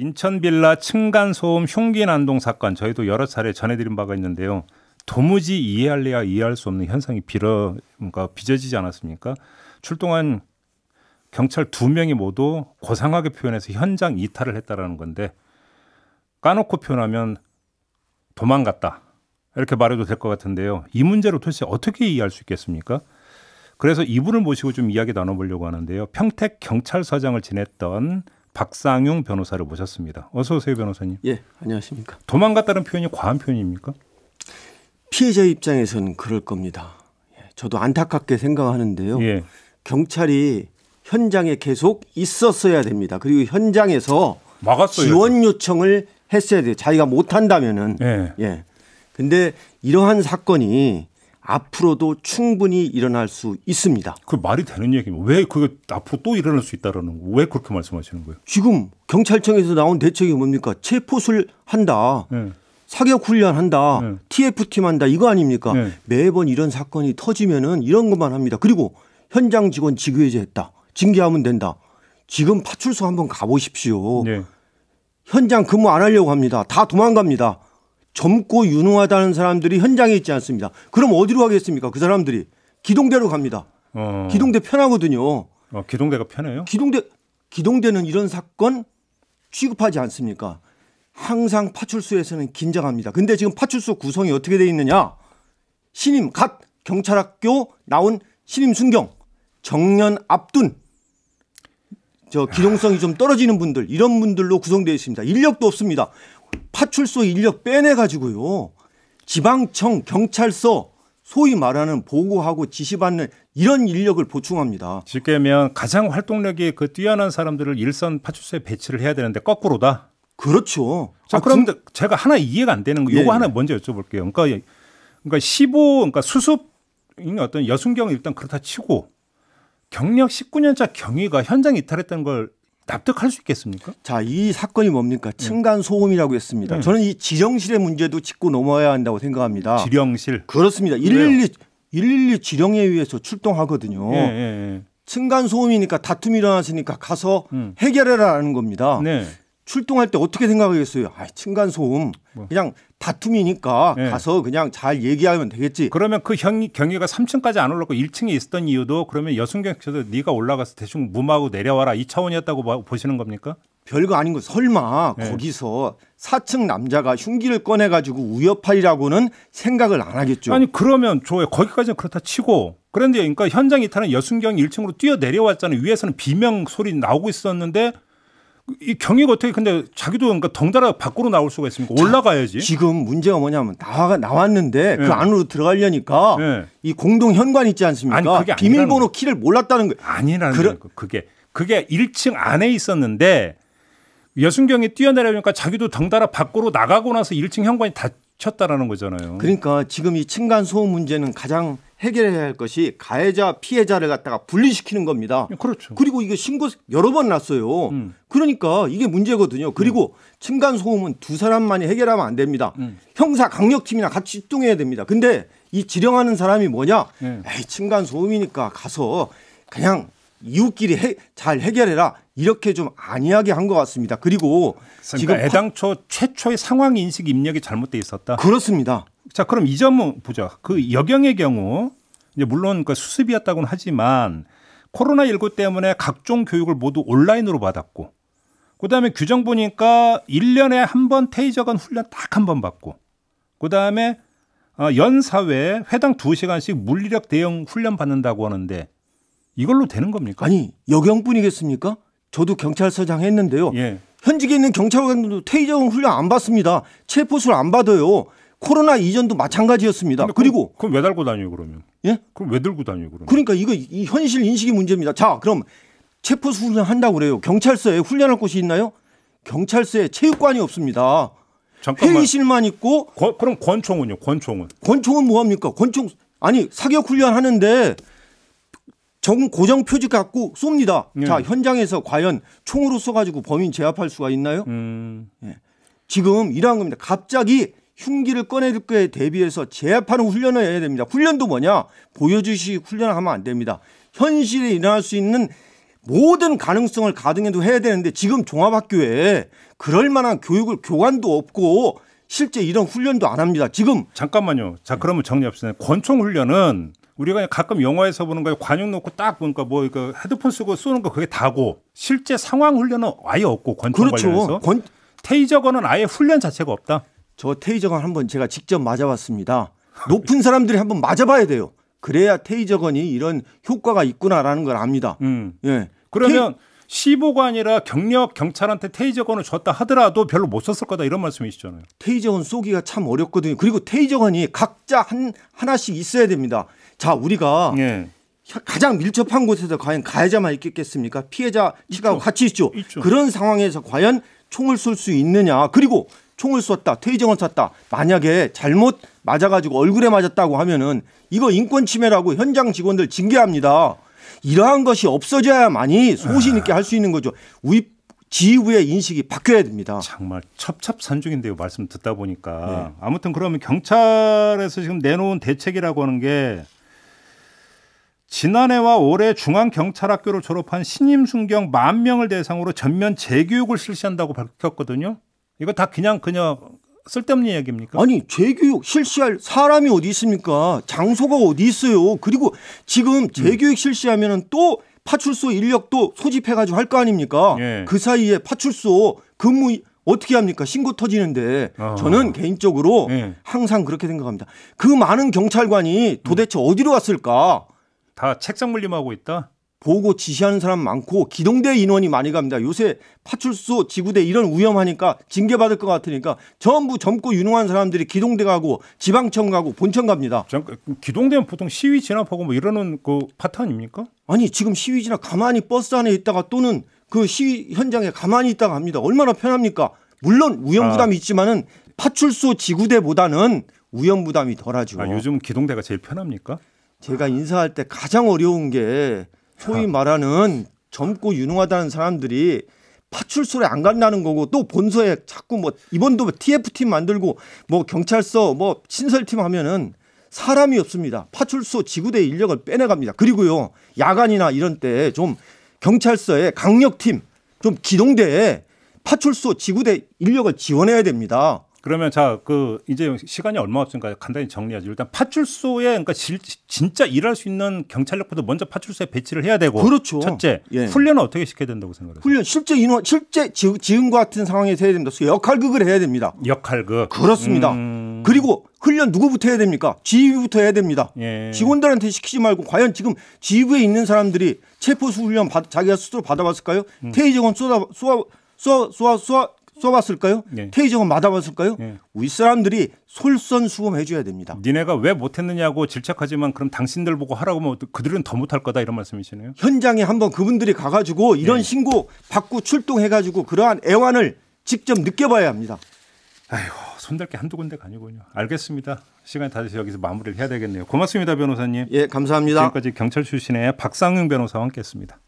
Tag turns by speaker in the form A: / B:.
A: 인천 빌라 층간소음 흉기 난동 사건 저희도 여러 차례 전해드린 바가 있는데요. 도무지 이해할래야 이해할 수 없는 현상이 빌어 그러니까 빚어지지 않았습니까? 출동한 경찰 두 명이 모두 고상하게 표현해서 현장 이탈을 했다라는 건데 까놓고 표현하면 도망갔다 이렇게 말해도 될 것 같은데요. 이 문제로 도대체 어떻게 이해할 수 있겠습니까? 그래서 이분을 모시고 좀 이야기 나눠보려고 하는데요. 평택 경찰서장을 지냈던 박상용 변호사를 모셨습니다. 어서 오세요, 변호사님. 예, 안녕하십니까. 도망갔다는 표현이 과한 표현입니까?
B: 피해자 입장에서 그럴 겁니다. 예, 저도 안타깝게 생각하는데요. 예. 경찰이 현장에 계속 있었어야 됩니다. 그리고 현장에서 막았어요. 지원 요청을 했어야 돼요. 자기가 못 한다면은. 예. 예. 근데 이러한 사건이 앞으로도 충분히 일어날 수 있습니다. 그 말이 되는 얘기면 왜 그게 앞으로 또 일어날 수 있다라는 거, 예요왜 그렇게 말씀하시는 거예요? 지금 경찰청에서 나온 대책이 뭡니까? 체포술 한다. 네. 사격 훈련한다. 네. TF팀 한다. 예. 이거 아닙니까? 네. 매번 이런 사건이 터지면은 이런 것만 합니다. 그리고 현장 직원 직위해제 했다. 징계하면 된다. 지금 파출소 한번 가보십시오. 현장 근무 안 하려고 합니다. 다 도망갑니다. 젊고 유능하다는 사람들이 현장에 있지 않습니다. 그럼 어디로 가겠습니까? 그 사람들이 기동대로 갑니다. 어. 기동대 편하거든요. 어, 기동대가 편해요? 기동대 기동대는 이런 사건 취급하지 않습니까? 항상 파출소에서는 긴장합니다. 근데 지금 파출소 구성이 어떻게 돼 있느냐? 신임 갓 경찰학교 나온 신임 순경 정년 앞둔 저 기동성이 좀 떨어지는 분들 이런 분들로 구성되어 있습니다. 인력도 없습니다. 파출소 인력 빼내가지고요. 지방청, 경찰서, 소위 말하는 보고하고 지시받는 이런 인력을 보충합니다.
A: 쉽게 하면 가장 활동력이 그 뛰어난 사람들을 일선 파출소에 배치를 해야 되는데 거꾸로다. 그렇죠. 자, 아, 그럼 그... 제가 하나 이해가 안 되는 거 요거 예. 하나 먼저 여쭤볼게요. 그러니까 그러니까 15 그러니까 수습 어떤 여순경 일단 그렇다 치고
B: 경력 19년차 경위가 현장 이탈했던걸 납득할 수 있겠습니까? 자, 이 사건이 뭡니까? 층간 소음이라고 했습니다. 음. 저는 이 지령실의 문제도 짚고 넘어야 한다고 생각합니다. 지령실. 그렇습니다. 112 112 지령에 의해서 출동하거든요. 예, 예, 예. 층간 소음이니까 다툼이 일어나시니까 가서 음. 해결해라라는 겁니다. 네. 출동할 때 어떻게 생각하겠어요? 아, 층간 소음. 뭐. 그냥 다툼이니까 네. 가서 그냥 잘 얘기하면 되겠지. 그러면 그 형, 경위가 3층까지 안올랐고 1층에 있었던 이유도 그러면
A: 여승경께서 네가 올라가서 대충 무마하고 내려와라 이 차원이었다고 보시는 겁니까? 별거 아닌 거
B: 설마 네. 거기서 4층 남자가 흉기를 꺼내 가지고 우여팔이라고는 생각을 안 하겠죠. 아니 그러면 저 거기까지는 그렇다 치고 그런데 그러니까 현장 이탈은 여순경이
A: 1층으로 뛰어 내려왔잖아요. 위에서는 비명 소리 나오고 있었는데 이 경위가 어떻게 근데 자기도 그러니까 덩달아 밖으로 나올 수가 있습니까? 올라가야지.
B: 자, 지금 문제가 뭐냐면 나와 나왔는데 네. 그 예. 안으로 들어가려니까 네. 이 공동 현관 있지 않습니까? 아니, 비밀번호 거. 키를 몰랐다는 거 아니라는 그러... 거예 그게 그게 1층 안에 있었는데 여순경이
A: 뛰어내려니까 자기도 덩달아 밖으로 나가고 나서 1층 현관이 다 쳤다라는 거잖아요.
B: 그러니까 지금 이 층간 소음 문제는 가장 해결해야 할 것이 가해자 피해자를 갖다가 분리시키는 겁니다. 예, 그렇죠. 그리고 이게 신고 여러 번 났어요. 음. 그러니까 이게 문제거든요. 그리고 음. 층간 소음은 두 사람만이 해결하면 안 됩니다. 음. 형사 강력팀이나 같이 출동해야 됩니다. 근데 이 지령하는 사람이 뭐냐? 네. 에이, 층간 소음이니까 가서 그냥 이웃끼리 해, 잘 해결해라 이렇게 좀 안이하게 한 것 같습니다. 그리고 그러니까 지금 애당초 최초의 상황 인식 입력이 잘못돼 있었다. 그렇습니다. 자 그럼
A: 이 점은 보자. 그 여경의 경우 이제 물론 그 수습이었다고는 하지만 코로나 19 때문에 각종 교육을 모두 온라인으로 받았고 그다음에 규정 보니까 1년에 한 번 테이저건 훈련 딱 한 번 받고 그다음에 어, 연 사회에 회당 2시간씩 물리력 대응 훈련 받는다고 하는데
B: 이걸로 되는 겁니까? 아니 여경뿐이겠습니까? 저도 경찰서장 했는데요. 예. 현직에 있는 경찰관들도 퇴직금 훈련 안 받습니다. 체포수를안 받아요. 코로나 이전도 마찬가지였습니다. 그리고
A: 그럼 왜 달고 다녀요 그러면? 예? 그럼 왜 들고 다녀요
B: 그러면? 그러니까 이거 이 현실 인식이 문제입니다. 자 그럼 체포수 훈련 한다고 그래요. 경찰서에 훈련할 곳이 있나요? 경찰서에 체육관이 없습니다. 잠깐만. 회의실만 있고 거, 그럼 권총은요? 권총은? 권총은 뭐합니까? 권총 아니 사격 훈련 하는데 정 고정 표지 갖고 쏩니다. 네. 자 현장에서 과연 총으로 쏘가지고 범인 제압할 수가 있나요? 음. 예. 지금 이러한 겁니다. 갑자기 흉기를 꺼내들 거에 대비해서 제압하는 훈련을 해야 됩니다. 훈련도 뭐냐? 보여주시 훈련을 하면 안 됩니다. 현실에 일어날 수 있는 모든 가능성을 가등해도 해야 되는데 지금 종합학교에 그럴 만한 교육을 교관도 없고 실제 이런 훈련도 안 합니다. 지금 잠깐만요.
A: 자 그러면 정리합시다. 권총 훈련은 우리가 가끔 영화에서 보는 거에 관용 놓고 딱 보니까 뭐 이거 헤드폰 쓰고 쏘는 거 그게 다고 실제 상황 훈련은 아예 없고 권총 그렇죠. 관련해서 권...
B: 테이저건은 아예 훈련 자체가 없다. 저 테이저건 한번 제가 직접 맞아봤습니다. 높은 사람들이 한번 맞아봐야 돼요. 그래야 테이저건이 이런 효과가 있구나라는 걸 압니다. 음. 예. 그러면 시보가 아니라 경력 경찰한테 테이저건을 줬다 하더라도 별로 못 썼을 거다 이런 말씀이시잖아요. 테이저건 쏘기가 참 어렵거든요. 그리고 테이저건이 각자 한 하나씩 있어야 됩니다. 자 우리가 예. 가장 밀접한 곳에서 과연 가해자만 있겠습니까? 피해자 측가 같이 있죠. 있죠. 그런 상황에서 과연 총을 쏠 수 있느냐. 그리고 총을 쐈다, 퇴이정을 쐈다. 만약에 잘못 맞아가지고 얼굴에 맞았다고 하면은 이거 인권 침해라고 현장 직원들 징계합니다. 이러한 것이 없어져야만이 소신 있게 아. 할수 있는 거죠. 우리 지휘부의 인식이 바뀌어야
A: 됩니다. 정말 첩첩산중인데요. 말씀 듣다 보니까 네. 아무튼 그러면 경찰에서 지금 내놓은 대책이라고 하는 게 지난해와 올해 중앙경찰학교를 졸업한 신임 순경 만 명을 대상으로 전면 재교육을 실시한다고 밝혔거든요. 이거 다 그냥 그냥 쓸데없는 얘기입니까?
B: 아니 재교육 실시할 사람이 어디 있습니까? 장소가 어디 있어요? 그리고 지금 음. 재교육 실시하면또 파출소 인력도 소집해가지고 할 거 아닙니까? 예. 그 사이에 파출소 근무 어떻게 합니까? 신고 터지는데 어. 저는 개인적으로 예. 항상 그렇게 생각합니다. 그 많은 경찰관이 도대체 음. 어디로 갔을까? 다 책상 물림하고 있다. 보고 지시하는 사람 많고 기동대 인원이 많이 갑니다. 요새 파출소, 지구대 이런 위험하니까 징계받을 것 같으니까 전부 젊고 유능한 사람들이 기동대 가고 지방청 가고 본청 갑니다. 기동대는 보통 시위 진압하고 뭐 이러는 그 파탄입니까? 아니 지금 시위 진압 가만히 버스 안에 있다가 또는 그 시위 현장에 가만히 있다가 합니다. 얼마나 편합니까? 물론 위험 부담이 아. 있지만은 파출소 지구대보다는 위험 부담이 덜하죠. 아, 요즘 기동대가 제일 편합니까? 제가 인사할 때 가장 어려운 게 소위 아. 말하는 젊고 유능하다는 사람들이 파출소에 안 간다는 거고 또 본서에 자꾸 뭐 이번도 TF팀 만들고 뭐 경찰서 뭐 신설팀 하면은 사람이 없습니다. 파출소 지구대 인력을 빼내갑니다. 그리고요 야간이나 이런 때 좀 경찰서에 강력팀 좀 기동대에 파출소 지구대 인력을 지원해야 됩니다.
A: 그러면 자 그 이제 시간이 얼마 없으니까 간단히 정리하죠. 일단 파출소에 그러니까 질, 진짜 일할 수 있는 경찰력부터 먼저 파출소에 배치를 해야 되고 그렇죠. 첫째 예. 훈련은 어떻게 시켜야 된다고 생각하세요?
B: 훈련 실제 인원 실제 지금, 과 같은 상황에서 해야 됩니다. 역할극을 해야 됩니다. 역할극 그렇습니다. 음... 그리고 훈련 누구부터 해야 됩니까? 지휘부터 해야 됩니다. 예. 직원들한테 시키지 말고 과연 지금 지휘부에 있는 사람들이 체포수 훈련 받, 자기가 스스로 받아봤을까요? 음. 태의 정원 쏟아 쏘아 쏘아 쏘아 쏘아 쏘봤을까요 네. 테이저가 맞아봤을까요? 네. 우리 사람들이 솔선수범해줘야 됩니다.
A: 니네가 왜 못했느냐고 질책하지만 그럼 당신들 보고 하라고 하면 그들은 더 못할 거다 이런 말씀이시네요.
B: 현장에 한번 그분들이 가가지고 이런 네. 신고 받고 출동해가지고 그러한 애환을 직접 느껴봐야 합니다.
A: 아이고 손댈 게 한 두 군데가 아니군요. 알겠습니다. 시간이 다 돼서 여기서 마무리를 해야 되겠네요. 고맙습니다 변호사님. 예 감사합니다. 지금까지 경찰 출신의 박상윤 변호사와
B: 함께했습니다.